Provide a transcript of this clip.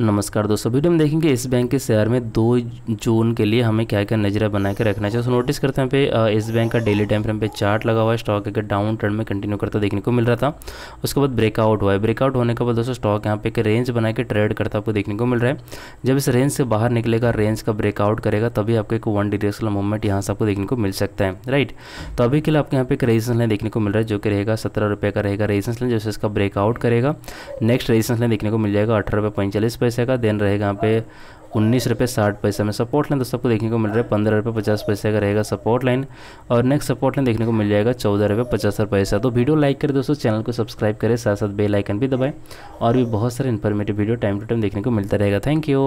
नमस्कार दोस्तों वीडियो में देखेंगे इस बैंक के शेयर में दो जून के लिए हमें क्या क्या नजरा बना के रखना चाहिए तो नोटिस करते हैं पे इस बैंक का डेली टाइम फ्रेम पे चार्ट लगा हुआ है स्टॉक एक डाउन ट्रेंड में कंटिन्यू करता देखने को मिल रहा था उसके बाद ब्रेकआउट हुआ है ब्रेकआउट होने के बाद दोस्तों स्टॉक यहाँ पे एक रेंज बना के ट्रेड करता आपको देखने को मिल रहा है जब इस रेंज से बाहर निकलेगा रेंज का ब्रेकआउट करेगा तभी आपको एक वन डिरेक्शनल मूवमेंट यहाँ से आपको देखने को मिल सकता है राइट तो अभी के लिए आपके यहाँ पे एक रेजिस्टेंस लाइन देखने को मिल रहा है जो कि रहेगा सत्रह का रहेगा रेजिस्टेंस लाइन जैसे इसका ब्रेकआउट करेगा नेक्स्ट रेजिस्टेंस लाइन देखने को मिल जाएगा अठारह रुपये पैसे का देन रहेगा यहाँ पे उन्नीस रुपये साठ पैसा में सपोर्ट लाइन दोस्तों आपको देखने को मिल रहा है पंद्रह रुपये पचास पैसे का रहेगा सपोर्ट लाइन और नेक्स्ट सपोर्ट लाइन देखने को मिल जाएगा चौदह रुपये पचहत्तर पैसा तो वीडियो लाइक करें दोस्तों चैनल को सब्सक्राइब करें साथ साथ बेल आइकन भी दबाएं और भी बहुत सारे informative video time to time देखने को मिलता रहेगा थैंक यू